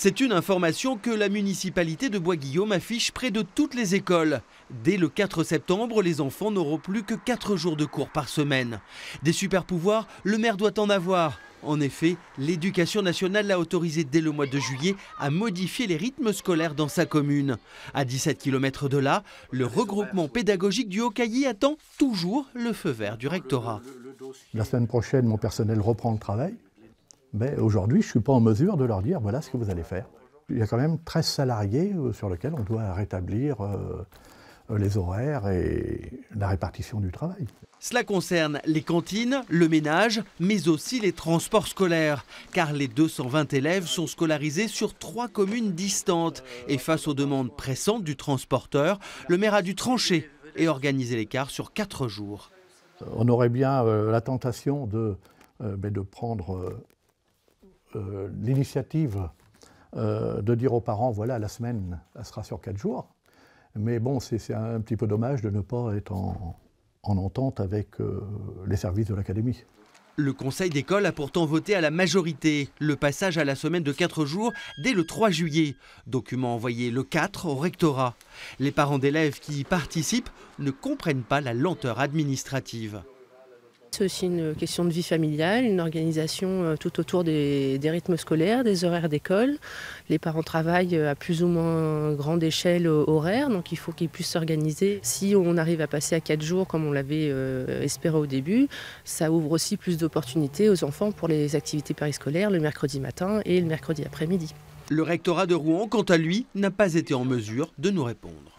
C'est une information que la municipalité de Bois-Guillaume affiche près de toutes les écoles. Dès le 4 septembre, les enfants n'auront plus que 4 jours de cours par semaine. Des super pouvoirs, le maire doit en avoir. En effet, l'éducation nationale l'a autorisé dès le mois de juillet à modifier les rythmes scolaires dans sa commune. À 17 km de là, le regroupement pédagogique du Haut-Caillé attend toujours le feu vert du rectorat. La semaine prochaine, mon personnel reprend le travail aujourd'hui, je ne suis pas en mesure de leur dire voilà ce que vous allez faire. Il y a quand même 13 salariés euh, sur lesquels on doit rétablir euh, les horaires et la répartition du travail. Cela concerne les cantines, le ménage, mais aussi les transports scolaires, car les 220 élèves sont scolarisés sur trois communes distantes. Et face aux demandes pressantes du transporteur, le maire a dû trancher et organiser l'écart sur quatre jours. On aurait bien euh, la tentation de, ben, de prendre euh, l'initiative euh, de dire aux parents, voilà, la semaine, sera sur quatre jours. Mais bon, c'est un petit peu dommage de ne pas être en, entente avec euh, les services de l'académie. Le conseil d'école a pourtant voté à la majorité le passage à la semaine de 4 jours dès le 3 juillet, document envoyé le 4 au rectorat. Les parents d'élèves qui y participent ne comprennent pas la lenteur administrative c'est aussi une question de vie familiale, une organisation euh, tout autour des, rythmes scolaires, des horaires d'école. Les parents travaillent euh, à plus ou moins grande échelle euh, horaire, donc il faut qu'ils puissent s'organiser. Si on arrive à passer à quatre jours, comme on l'avait espéré au début, ça ouvre aussi plus d'opportunités aux enfants pour les activités périscolaires le mercredi matin et le mercredi après-midi. Le rectorat de Rouen, quant à lui, n'a pas été en mesure de nous répondre.